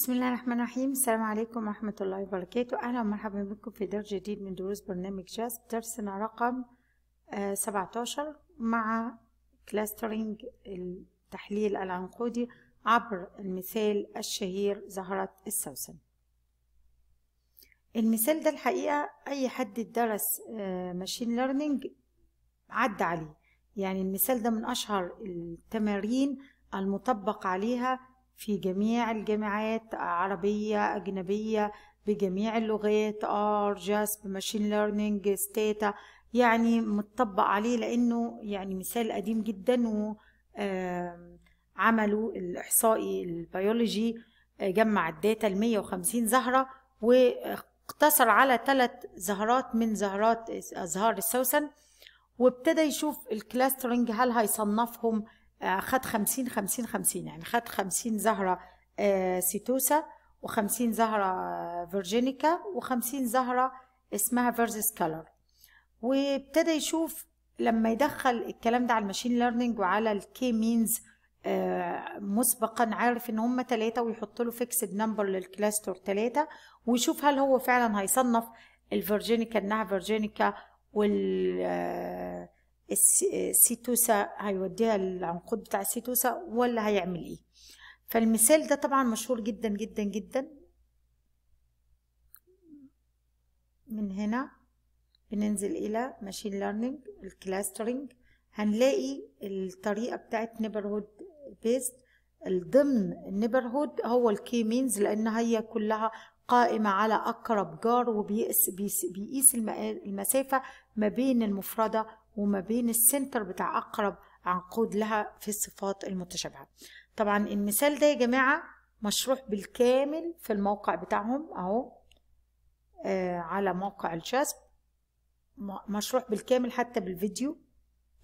بسم الله الرحمن الرحيم السلام عليكم ورحمة الله وبركاته أهلا ومرحبا بكم في درس جديد من دروس برنامج جاست درسنا رقم 17 آه، مع كلاسترينج التحليل العنقودي عبر المثال الشهير زهرة السوسن المثال ده الحقيقة أي حد درس ماشين آه، ليرنينج عدى عليه يعني المثال ده من أشهر التمارين المطبق عليها في جميع الجامعات عربية أجنبية بجميع اللغات ار جاسب ماشين ليرنينج ستاتا يعني متطبق عليه لانه يعني مثال قديم جدا وعملوا الاحصائي البيولوجي آه، جمع الداتا ال 150 زهره واقتصر على ثلاث زهرات من زهرات ازهار آه، السوسن وابتدى يشوف الكلاسترنج هل هيصنفهم خد خمسين خمسين خمسين يعني خد خمسين زهرة آه، سيتوسا وخمسين زهرة آه، فيرجينيكا وخمسين زهرة اسمها فيرزس كالر وابتدى يشوف لما يدخل الكلام ده على الماشين ليرنينج وعلى الكي مينز آه، مسبقا عارف ان هم تلاتة ويحط له فيكسد نمبر للكلاستر تلاتة ويشوف هل هو فعلا هيصنف الفيرجينيكا انها فيرجينيكا وال آه السيتوسا هيوديها العنقود بتاع السيتوسا ولا هيعمل ايه فالمثال ده طبعا مشهور جدا جدا جدا من هنا بننزل الى ماشين ليرنينج الكلاسترنج هنلاقي الطريقه بتاعت نيبرهود بيست الضمن النيبرهود هو الكي مينز لان هي كلها قائمة على أقرب جار وبيقيس المسافة ما بين المفردة وما بين السنتر بتاع أقرب عنقود لها في الصفات المتشابهة طبعا المثال ده يا جماعة مشروح بالكامل في الموقع بتاعهم أهو آه على موقع الجاسب مشروح بالكامل حتى بالفيديو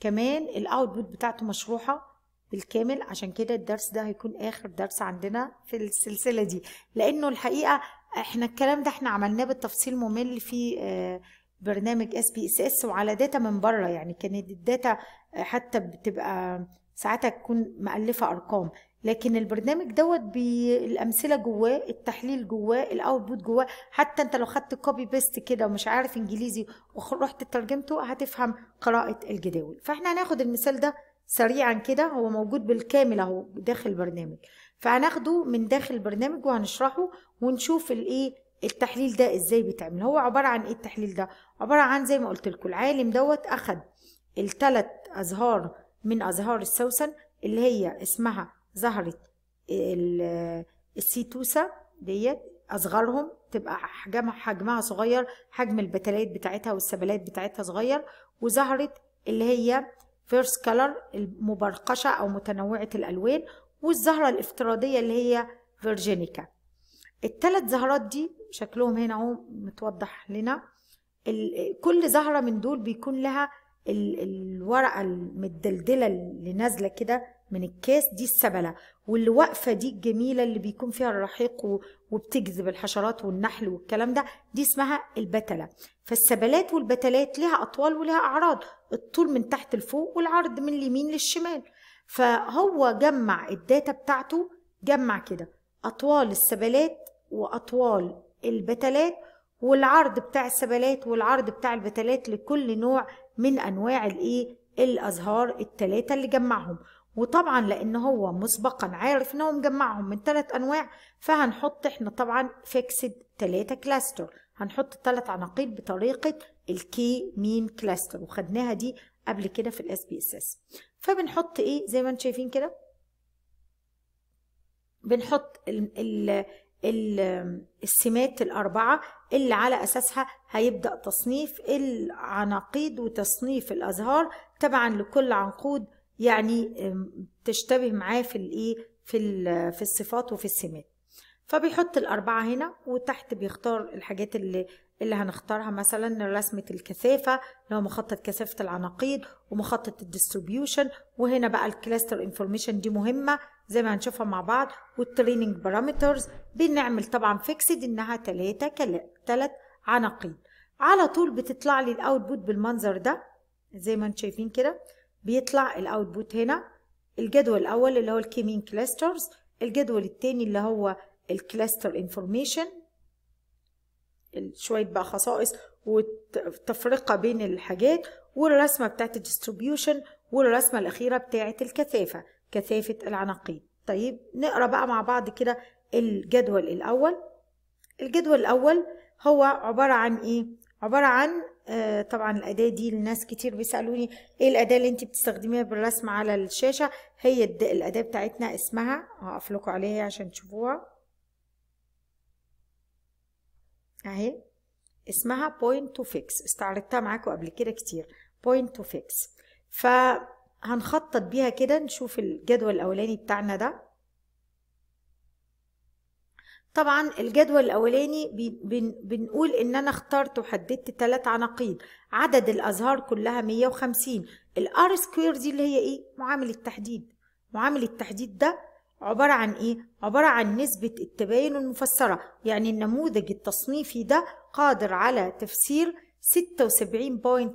كمان الاوتبوت بتاعته مشروحه بالكامل عشان كده الدرس ده هيكون اخر درس عندنا في السلسله دي لانه الحقيقه احنا الكلام ده احنا عملناه بالتفصيل ممل في آه، برنامج اس بي اس اس وعلى داتا من بره يعني كانت الداتا حتى بتبقى ساعتها تكون مألفة أرقام لكن البرنامج دوت بالامثله جواه التحليل جواه الاوتبوت جواه حتى انت لو خدت كوبي بيست كده ومش عارف انجليزي ورحت ترجمته هتفهم قراءه الجداول فاحنا هناخد المثال ده سريعا كده هو موجود بالكامل اهو داخل البرنامج فهناخده من داخل البرنامج وهنشرحه ونشوف الايه التحليل ده ازاي بيتعمل هو عباره عن ايه التحليل ده عباره عن زي ما قلت لكم العالم دوت اخد التلات ازهار من ازهار السوسن اللي هي اسمها زهره السيتوسا ديت اصغرهم تبقى حجمها حجمها صغير حجم البتلات بتاعتها والسبلات بتاعتها صغير وزهره اللي هي فيرس كلر المبرقشه او متنوعه الالوان والزهره الافتراضيه اللي هي فيرجينيكا الثلاث زهرات دي شكلهم هنا اهو متوضح لنا كل زهره من دول بيكون لها الورقه المدلدله اللي نازله كده من الكاس دي السبله واللي واقفه دي الجميله اللي بيكون فيها الرحيق وبتجذب الحشرات والنحل والكلام ده دي اسمها البتله فالسبلات والبتلات لها اطوال ولها اعراض الطول من تحت لفوق والعرض من اليمين للشمال فهو جمع الداتا بتاعته جمع كده اطوال السبلات واطوال البتلات والعرض بتاع السبلات والعرض بتاع البتلات لكل نوع من انواع الايه الازهار الثلاثه اللي جمعهم وطبعا لان هو مسبقا عارف ان هو مجمعهم من ثلاث انواع فهنحط احنا طبعا فيكسد ثلاثه كلاستر هنحط الثلاث عناقيد بطريقه الكي مين كلاستر وخدناها دي قبل كده في الاس بي اس اس فبنحط ايه زي ما انتم شايفين كده بنحط السمات الأربعة اللي على أساسها هيبدأ تصنيف العناقيد وتصنيف الأزهار تبعا لكل عنقود يعني تشتبه معاه في الايه في في الصفات وفي السمات فبيحط الأربعة هنا وتحت بيختار الحاجات اللي اللي هنختارها مثلا رسمة الكثافة لو مخطط كثافة العناقيد ومخطط الديستريبيوشن وهنا بقى الكلاستر انفورميشن دي مهمة زي ما هنشوفها مع بعض والتريننج بارامترز بنعمل طبعا فيكسد انها 3 3 عناقيد على طول بتطلع لي الاوتبوت بالمنظر ده زي ما انتم شايفين كده بيطلع الاوتبوت هنا الجدول الاول اللي هو الكيمين كلاسترز الجدول الثاني اللي هو الكلاستر انفورميشن شويه بقى خصائص وتفرقه بين الحاجات والرسمه بتاعت الديستريبيوشن والرسمه الاخيره بتاعت الكثافه كثافة العناقيد طيب نقرأ بقى مع بعض كده الجدول الأول الجدول الأول هو عبارة عن إيه؟ عبارة عن آه طبعا الأداة دي الناس كتير بيسألوني إيه الأداة اللي أنت بتستخدميها بالرسم على الشاشة هي الأداة بتاعتنا اسمها هقف لكم عليها عشان تشوفوها أهي اسمها point to fix استعرضتها معاكم قبل كده كتير point to fix ف هنخطط بيها كده نشوف الجدول الاولاني بتاعنا ده طبعا الجدول الاولاني بنقول ان انا اخترت وحددت ثلاث عناقيد عدد الازهار كلها 150 الار سكوير دي اللي هي ايه معامل التحديد معامل التحديد ده عبارة عن ايه عبارة عن نسبة التباين المفسرة يعني النموذج التصنيفي ده قادر على تفسير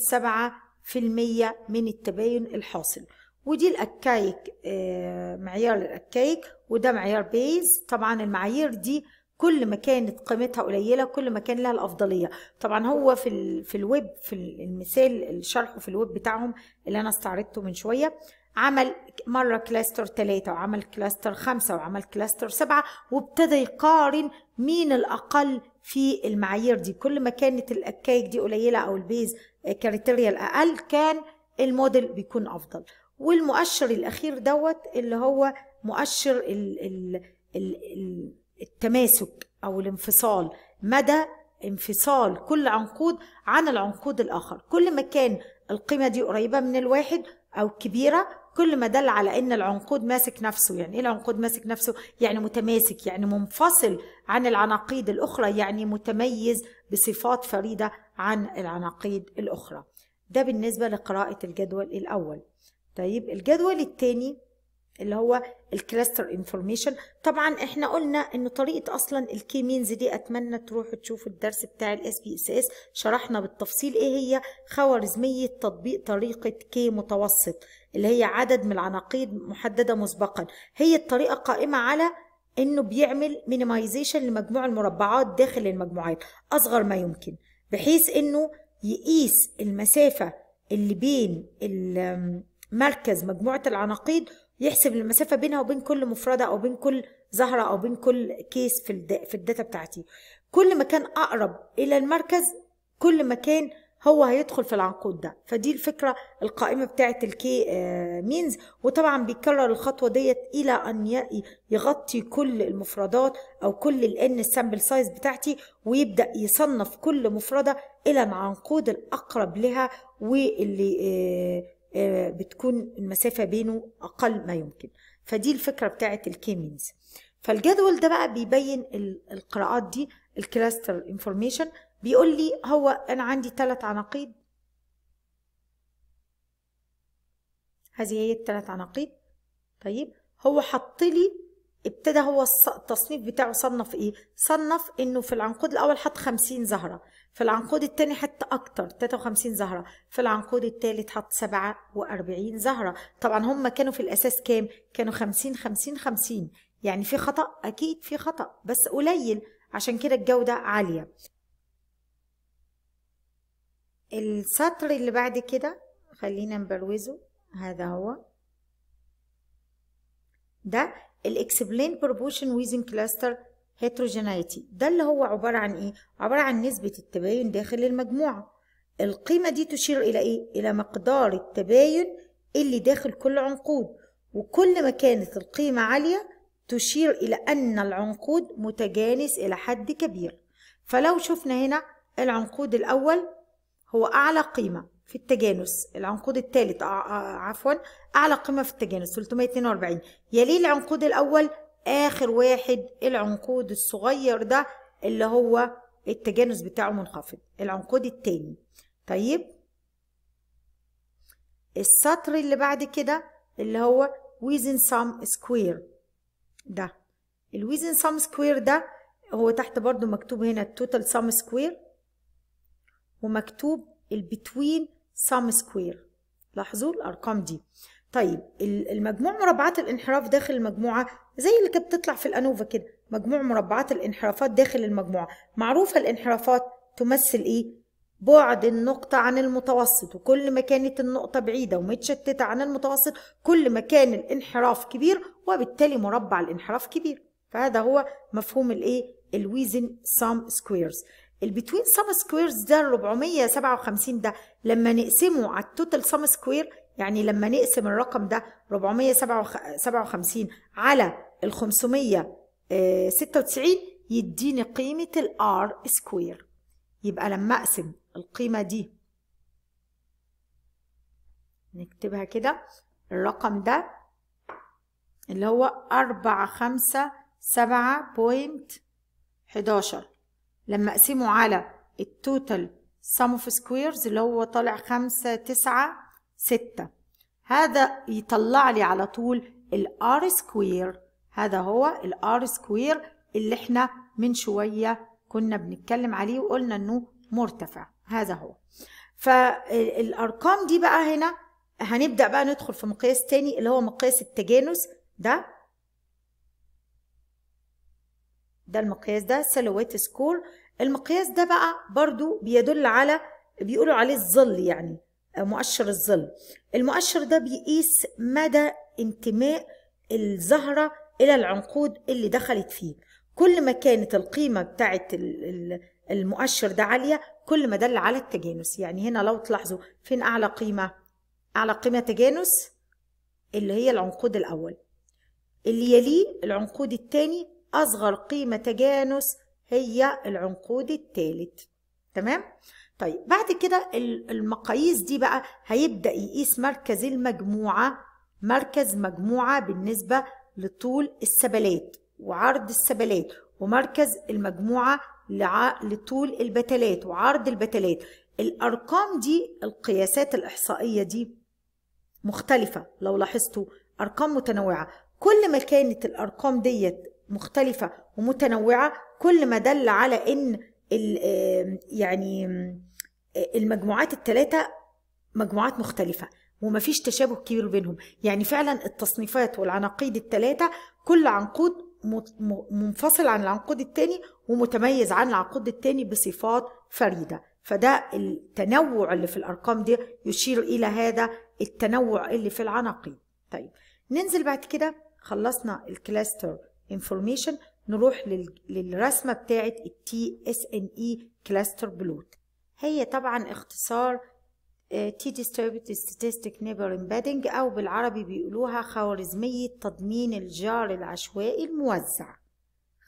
76.7 في المية من التباين الحاصل ودي الأكايك آه، معيار الأكايك وده معيار بيز طبعا المعايير دي كل ما كانت قيمتها قليله كل ما كان لها الافضليه طبعا هو في ال في الويب في المثال الشرح في الويب بتاعهم اللي انا استعرضته من شويه عمل مره كلاستر ثلاثة وعمل كلاستر خمسة وعمل كلاستر سبعة وابتدى يقارن مين الاقل في المعايير دي كل ما كانت الكيك دي قليله او البيز كريتيريا آه، الاقل كان الموديل بيكون افضل والمؤشر الاخير دوت اللي هو مؤشر الـ الـ الـ التماسك او الانفصال مدى انفصال كل عنقود عن العنقود الاخر كل ما كان القيمه دي قريبه من الواحد او كبيره كل ما دل على ان العنقود ماسك نفسه يعني ايه العنقود ماسك نفسه يعني متماسك يعني منفصل عن العناقيد الاخرى يعني متميز بصفات فريده عن العناقيد الاخرى ده بالنسبه لقراءه الجدول الاول طيب الجدول الثاني اللي هو الكلاستر انفورميشن طبعا احنا قلنا ان طريقه اصلا الكي مينز دي اتمنى تروحوا تشوفوا الدرس بتاع الاس بي اس اس شرحنا بالتفصيل ايه هي خوارزميه تطبيق طريقه كي متوسط اللي هي عدد من العناقيد محدده مسبقا هي الطريقه قائمه على انه بيعمل مينيمايزيشن لمجموع المربعات داخل المجموعات اصغر ما يمكن بحيث انه يقيس المسافه اللي بين مركز مجموعه العناقيد يحسب المسافه بينها وبين كل مفرده او بين كل زهره او بين كل كيس في الدا في الداتا بتاعتي كل ما كان اقرب الى المركز كل ما كان هو هيدخل في العنقود ده فدي الفكره القائمه بتاعه الكي مينز آه، وطبعا بيكرر الخطوه ديت الى ان يغطي كل المفردات او كل الان السامبل سايز بتاعتي ويبدا يصنف كل مفرده الى العنقود الاقرب لها واللي آه، آه، بتكون المسافة بينه أقل ما يمكن فدي الفكرة بتاعة الكيمينز فالجدول ده بقى بيبين القراءات دي الكلاستر انفورميشن بيقول لي هو أنا عندي ثلاث عناقيد هذه هي الثلاث عناقيد طيب هو حط لي ابتدى هو التصنيف بتاعه صنف ايه صنف انه في العنقود الاول حط 50 زهره في العنقود التاني حط أكتر 53 زهرة في العنقود التالت حط 47 زهرة طبعا هم كانوا في الأساس كام؟ كانوا 50 50 50 يعني في خطأ أكيد في خطأ بس قليل عشان كده الجودة عالية السطر اللي بعد كده خلينا نبروزه هذا هو ده الاكسبلين بروبوشن ويزن كلاستر هيتروجينيتي ده اللي هو عبارة عن إيه؟ عبارة عن نسبة التباين داخل المجموعة القيمة دي تشير إلى إيه؟ إلى مقدار التباين اللي داخل كل عنقود وكل ما كانت القيمة عالية تشير إلى أن العنقود متجانس إلى حد كبير فلو شفنا هنا العنقود الأول هو أعلى قيمة في التجانس العنقود الثالث آه، آه، عفوا أعلى قيمة في التجانس 342 يليه العنقود الأول اخر واحد العنقود الصغير ده اللي هو التجانس بتاعه منخفض العنقود التاني طيب السطر اللي بعد كده اللي هو ويزن سام سكوير ده الويزن سام سكوير ده هو تحت برضو مكتوب هنا total سام سكوير ومكتوب البتوين سام سكوير لاحظوا الأرقام دي طيب المجموع مربعات الانحراف داخل المجموعة زي اللي كانت بتطلع في الانوفا كده مجموع مربعات الانحرافات داخل المجموعه معروفه الانحرافات تمثل ايه بعد النقطة عن المتوسط وكل ما كانت النقطة بعيدة ومتشتتة عن المتوسط كل ما كان الانحراف كبير وبالتالي مربع الانحراف كبير فهذا هو مفهوم الايه الويزن سام سكويرز البتوين سام سكويرز ده 457 ده لما نقسمه على التوتال سام سكوير يعني لما نقسم الرقم ده 457 على ال 596 آه، يديني قيمة ال R سكوير يبقى لما أقسم القيمة دي نكتبها كده الرقم ده اللي هو أربعة خمسة سبعة بوينت حداشر لما أقسمه على التوتال sum of squares اللي هو طالع خمسة تسعة ستة هذا يطلع لي على طول r سكوير هذا هو ال r سكوير اللي احنا من شوية كنا بنتكلم عليه وقلنا انه مرتفع هذا هو فالارقام دي بقى هنا هنبدأ بقى ندخل في مقياس تاني اللي هو مقياس التجانس ده ده المقياس ده سلويت سكور المقياس ده بقى برضو بيدل على بيقولوا عليه الظل يعني مؤشر الظل المؤشر ده بيقيس مدى انتماء الزهرة إلى العنقود اللي دخلت فيه كل ما كانت القيمة بتاعة المؤشر ده عالية كل ما دل على التجانس يعني هنا لو تلاحظوا فين أعلى قيمة أعلى قيمة تجانس اللي هي العنقود الأول اللي يليه العنقود الثاني أصغر قيمة تجانس هي العنقود الثالث تمام؟ طيب بعد كده المقاييس دي بقى هيبدأ يقيس مركز المجموعة مركز مجموعة بالنسبة لطول السبلات وعرض السبلات ومركز المجموعة لطول البتلات وعرض البتلات الأرقام دي القياسات الإحصائية دي مختلفة لو لاحظتوا أرقام متنوعة كل ما كانت الأرقام ديت مختلفة ومتنوعة كل ما دل على إن يعني المجموعات الثلاثه مجموعات مختلفه وما فيش تشابه كبير بينهم يعني فعلا التصنيفات والعناقيد الثلاثه كل عنقود منفصل عن العنقود الثاني ومتميز عن العنقود الثاني بصفات فريده فده التنوع اللي في الارقام دي يشير الى هذا التنوع اللي في العناقيد طيب ننزل بعد كده خلصنا الكلاستر انفورميشن نروح للرسمه بتاعه التي اس ان اي كلاستر بلوت هي طبعا اختصار تي آه، distributed statistic neighbor embedding أو بالعربي بيقولوها خوارزمية تضمين الجار العشوائي الموزع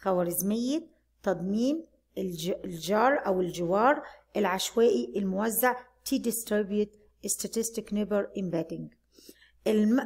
خوارزمية تضمين الجار أو الجوار العشوائي الموزع تي distributed statistic neighbor embedding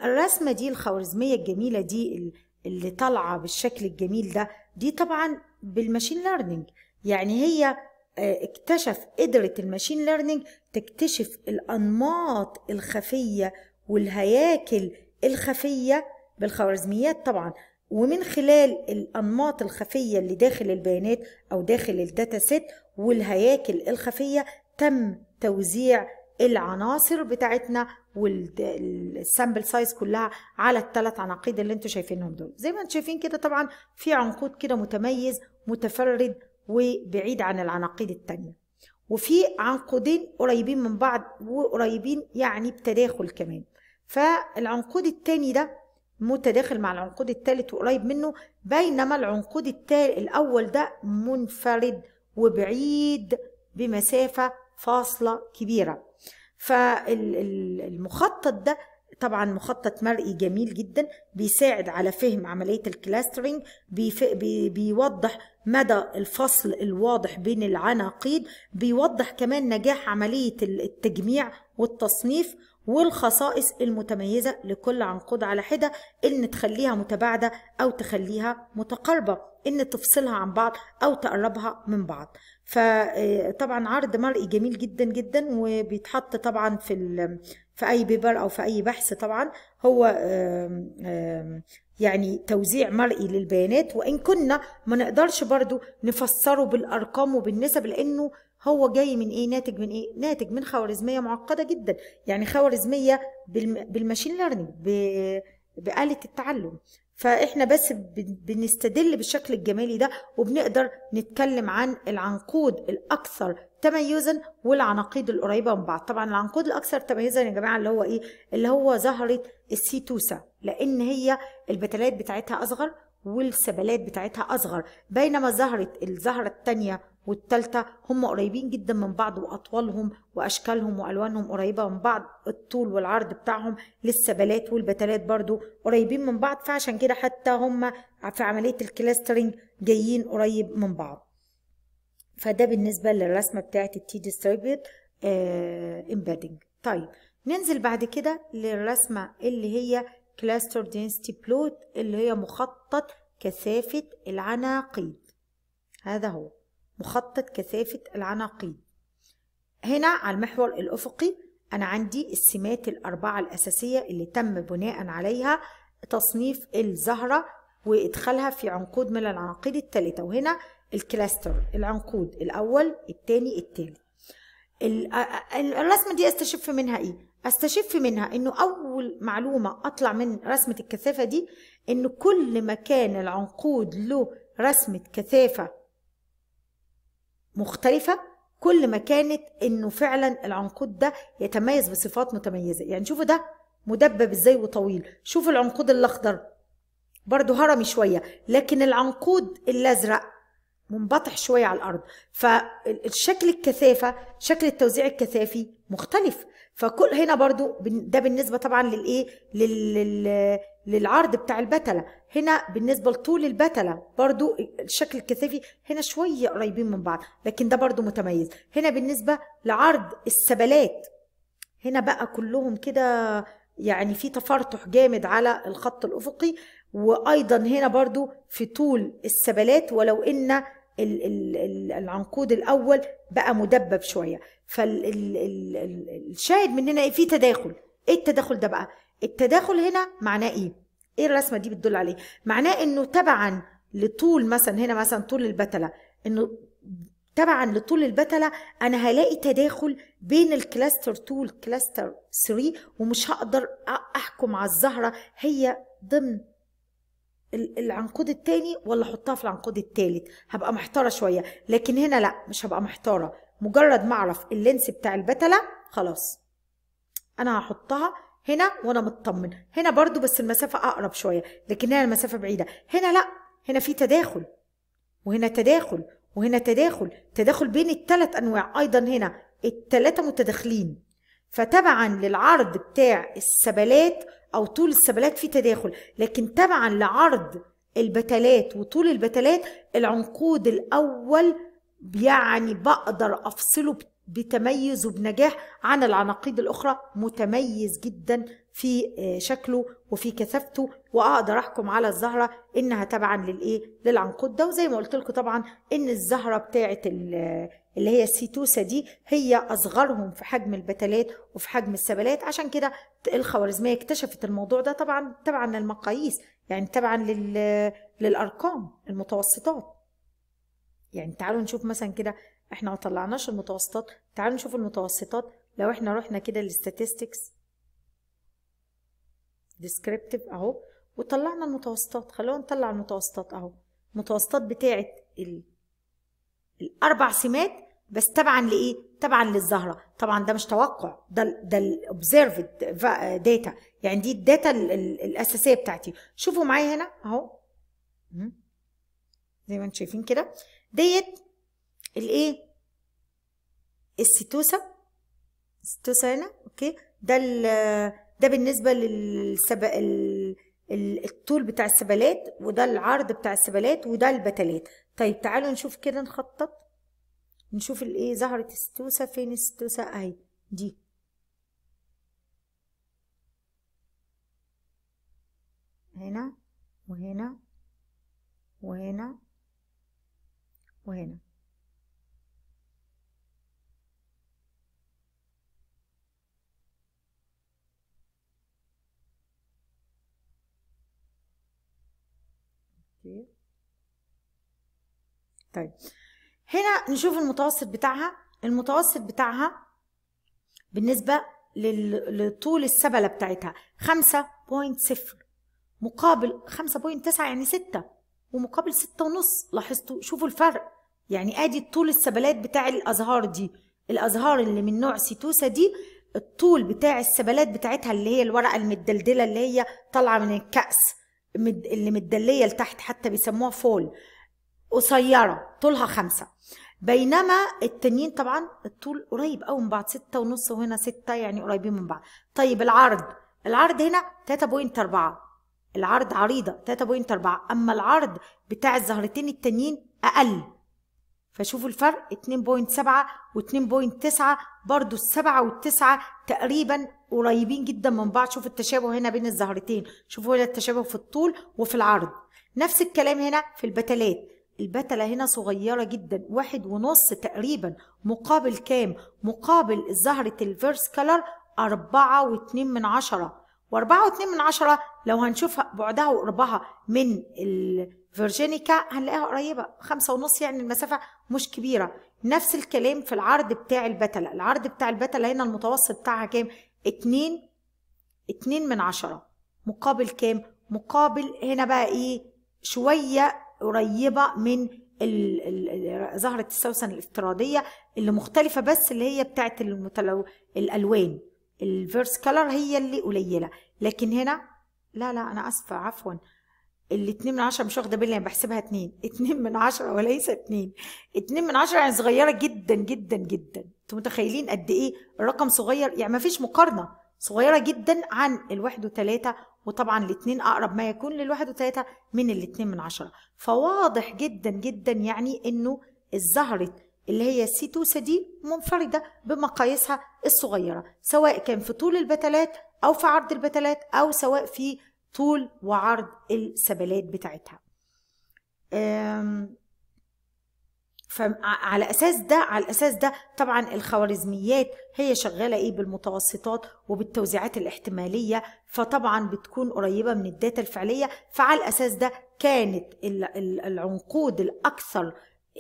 الرسمة دي الخوارزمية الجميلة دي اللي طالعة بالشكل الجميل ده دي طبعا بالماشين ليرنينج يعني هي آه، اكتشف قدرت الماشين ليرنينج تكتشف الأنماط الخفية والهياكل الخفية بالخوارزميات طبعا ومن خلال الأنماط الخفية اللي داخل البيانات أو داخل الداتا سيت والهياكل الخفية تم توزيع العناصر بتاعتنا والسامبل سايز كلها على الثلاث عناقيد اللي انتم شايفينهم دول زي ما انتم شايفين كده طبعا في عنقود كده متميز متفرد وبعيد عن العناقيد التانية وفي عنقودين قريبين من بعض وقريبين يعني بتداخل كمان فالعنقود التاني ده متداخل مع العنقود التالت وقريب منه بينما العنقود التال الأول ده منفرد وبعيد بمسافة فاصلة كبيرة فالمخطط ده طبعا مخطط مرئي جميل جدا بيساعد على فهم عملية الكلاسترنج بيوضح مدى الفصل الواضح بين العناقيد بيوضح كمان نجاح عملية التجميع والتصنيف والخصائص المتميزة لكل عنقود على حدة إن تخليها متباعدة أو تخليها متقاربة إن تفصلها عن بعض أو تقربها من بعض فطبعا آه، عرض مرئي جميل جدا جدا وبيتحط طبعا في في اي بيبر او في اي بحث طبعا هو يعني توزيع مرئي للبيانات وان كنا ما نقدرش برضو نفسره بالارقام وبالنسب لانه هو جاي من ايه ناتج من ايه ناتج من خوارزميه معقده جدا يعني خوارزميه بالماشين ليرنينج بآلة التعلم فاحنا بس بنستدل بالشكل الجمالي ده وبنقدر نتكلم عن العنقود الاكثر تميزا والعناقيد القريبه من بعض طبعا العنقود الاكثر تميزا يا جماعه اللي هو ايه اللي هو زهره السيتوسا لان هي البتلات بتاعتها اصغر والسبلات بتاعتها اصغر بينما زهره الزهره الثانيه والثالثه هم قريبين جدا من بعض واطوالهم واشكالهم والوانهم قريبه من بعض الطول والعرض بتاعهم للسبلات والبتلات برضو قريبين من بعض فعشان كده حتى هم في عمليه الكلاسترنج جايين قريب من بعض فده بالنسبة للرسمة بتاعة التي ديستريبيوت امبيدنج آه، طيب ننزل بعد كده للرسمة اللي هي كلاستر density بلوت اللي هي مخطط كثافة العناقيد هذا هو مخطط كثافة العناقيد هنا على المحور الأفقي أنا عندي السمات الأربعة الأساسية اللي تم بناء عليها تصنيف الزهرة وإدخالها في عنقود من العناقيد الثالثة وهنا الكلاستر العنقود الاول الثاني الثالث الرسمه دي استشف منها ايه استشف منها انه اول معلومه اطلع من رسمه الكثافه دي ان كل ما كان العنقود له رسمه كثافه مختلفه كل ما كانت انه فعلا العنقود ده يتميز بصفات متميزه يعني شوفوا ده مدبب ازاي وطويل شوفوا العنقود الاخضر برضه هرمي شويه لكن العنقود الازرق منبطح شويه على الارض فالشكل الكثافه شكل التوزيع الكثافي مختلف فكل هنا برضو ده بالنسبه طبعا للايه لل... للعرض بتاع البتله هنا بالنسبه لطول البتله برضو الشكل الكثافي هنا شويه قريبين من بعض لكن ده برضو متميز هنا بالنسبه لعرض السبلات هنا بقى كلهم كده يعني في تفرتح جامد على الخط الافقي وايضا هنا برضو في طول السبلات ولو ان العنقود الاول بقى مدبب شويه فالشاهد مننا إيه؟ في تداخل ايه التداخل ده بقى التداخل هنا معناه ايه ايه الرسمه دي بتدل عليه معناه انه تبعا لطول مثلا هنا مثلا طول البتله انه تبعا لطول البتله انا هلاقي تداخل بين الكلاستر 2 والكلاستر 3 ومش هقدر احكم على الزهره هي ضمن العنقود التاني ولا احطها في العنقود التالت هبقى محتاره شويه لكن هنا لا مش هبقى محتاره مجرد ما اعرف اللينس بتاع البتله خلاص انا هحطها هنا وانا مطمن هنا برضو بس المسافه اقرب شويه لكن هنا المسافه بعيده هنا لا هنا في تداخل وهنا تداخل وهنا تداخل تداخل بين الثلاث انواع ايضا هنا الثلاثه متداخلين فتبعا للعرض بتاع السبلات او طول السبلات في تداخل لكن تبعا لعرض البتلات وطول البتلات العنقود الاول يعني بقدر افصله بتميز وبنجاح عن العناقيد الأخرى متميز جدا في آه، شكله وفي كثافته واقدر احكم على الزهره انها تبعا للايه للعنقود ده وزي ما قلت لكم طبعا ان الزهره بتاعه آه، اللي هي السيتوسه دي هي اصغرهم في حجم البتلات وفي حجم السبلات عشان كده الخوارزميه اكتشفت الموضوع ده طبعا تبعا للمقاييس يعني تبعا آه، للارقام المتوسطات يعني تعالوا نشوف مثلا كده احنا ما طلعناش المتوسطات تعالوا نشوف المتوسطات لو احنا رحنا كده للستاتستكس ديسكريبتيف اهو وطلعنا المتوسطات خلونا نطلع المتوسطات اهو المتوسطات بتاعه ال... الاربع سمات بس تبعا لايه تبعا للزهره طبعا ده مش توقع ده ده الاوبزرفد داتا يعني دي الداتا الاساسيه بتاعتي شوفوا معايا هنا اهو زي ما انتم شايفين كده ديت الايه الستوسة السيتوسا هنا اوكي ده ده بالنسبة للسبق الطول بتاع السبلات وده العرض بتاع السبلات وده البتلات طيب تعالوا نشوف كده نخطط نشوف الايه زهرة الستوسة فين الستوسة اهي دي هنا وهنا وهنا وهنا طيب هنا نشوف المتوسط بتاعها المتوسط بتاعها بالنسبة لطول السبلة بتاعتها 5.0 مقابل 5.9 يعني 6 ومقابل 6 ونص لاحظتوا شوفوا الفرق يعني ادي طول السبلات بتاع الازهار دي الازهار اللي من نوع سيتوسا دي الطول بتاع السبلات بتاعتها اللي هي الورقة المدلدلة اللي هي طالعة من الكأس اللي متدلية لتحت حتى بيسموها فول قصيره طولها خمسة بينما التانيين طبعا الطول قريب قوي من بعض ستة ونص وهنا ستة يعني قريبين من بعض طيب العرض العرض هنا 3.4 العرض عريضه 3.4 اما العرض بتاع الزهرتين التانيين اقل فشوفوا الفرق 2.7 و2.9 برضو السبعة والتسعة تقريبا قريبين جدا من بعض شوفوا التشابه هنا بين الزهرتين شوفوا هنا التشابه في الطول وفي العرض نفس الكلام هنا في البتلات البتلة هنا صغيرة جدا واحد ونص تقريبا مقابل كام؟ مقابل زهرة الفيرس كلر أربعة واتنين من عشرة وأربعة واتنين من عشرة لو هنشوفها بعدها وقربها من الفيرجينيكا هنلاقيها قريبة خمسة ونص يعني المسافة مش كبيرة نفس الكلام في العرض بتاع البتلة العرض بتاع البتلة هنا المتوسط بتاعها كام؟ اتنين اتنين من عشرة مقابل كام؟ مقابل هنا بقى ايه؟ شوية قريبه من زهره السوسن الافتراضيه اللي مختلفه بس اللي هي بتاعه المتلو... الالوان الفيرس كلر هي اللي قليله لكن هنا لا لا انا اسفه عفوا ال 2 من 10 مش واخده بالي انا بحسبها 2 2 من 10 وليس 2 2 من 10 يعني صغيره جدا جدا جدا انتوا متخيلين قد ايه الرقم صغير يعني ما فيش مقارنه صغيره جدا عن ال 1 و 3 وطبعا الاثنين اقرب ما يكون للواحد وثلاثه من الاثنين من عشرة فواضح جدا جدا يعني انه الزهرة اللي هي السيتوسة دي منفردة بمقاييسها الصغيرة سواء كان في طول البتلات او في عرض البتلات او سواء في طول وعرض السبلات بتاعتها فعلى اساس ده على اساس ده طبعا الخوارزميات هي شغاله ايه بالمتوسطات وبالتوزيعات الاحتماليه فطبعا بتكون قريبه من الداتا الفعليه فعلى الاساس ده كانت العنقود الاكثر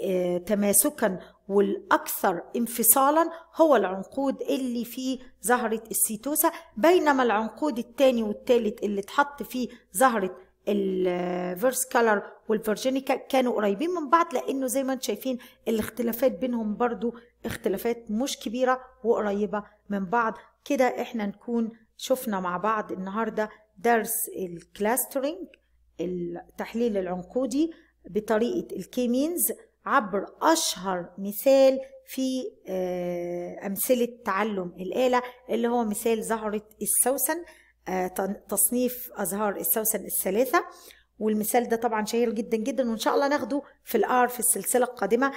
آه، تماسكا والاكثر انفصالا هو العنقود اللي فيه زهره السيتوسا بينما العنقود الثاني والثالث اللي اتحط فيه زهره الفيرس كالر والفيرجينيكا كانوا قريبين من بعض لانه زي ما انتم شايفين الاختلافات بينهم برضو اختلافات مش كبيره وقريبه من بعض كده احنا نكون شفنا مع بعض النهارده درس الكلاسترينج التحليل العنقودي بطريقه الكيمينز عبر اشهر مثال في آه، امثله تعلم الاله اللي هو مثال زهره السوسن تصنيف أزهار السوسن الثلاثة والمثال ده طبعا شهير جدا جدا وإن شاء الله ناخده في الآر في السلسلة القادمة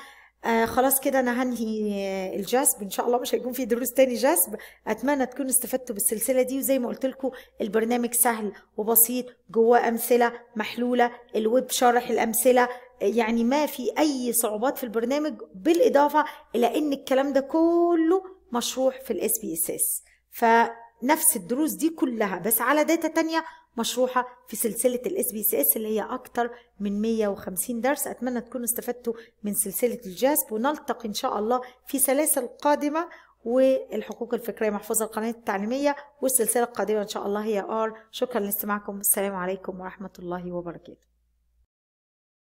آه خلاص كده انا هنهي الجذب ان شاء الله مش هيكون في دروس تاني جذب اتمنى تكونوا استفدتوا بالسلسله دي وزي ما قلت لكم البرنامج سهل وبسيط جواه امثله محلوله الويب شارح الامثله يعني ما في اي صعوبات في البرنامج بالاضافه الى ان الكلام ده كله مشروح في الاس بي اس اس نفس الدروس دي كلها بس على داتا تانية مشروحة في سلسلة الاس بي سي اس اللي هي أكتر من 150 درس أتمنى تكونوا استفدتوا من سلسلة الجاسب ونلتقي إن شاء الله في سلاسل قادمة والحقوق الفكرية محفوظة القناة التعليمية والسلسلة القادمة إن شاء الله هي آر شكرا لاستماعكم السلام عليكم ورحمة الله وبركاته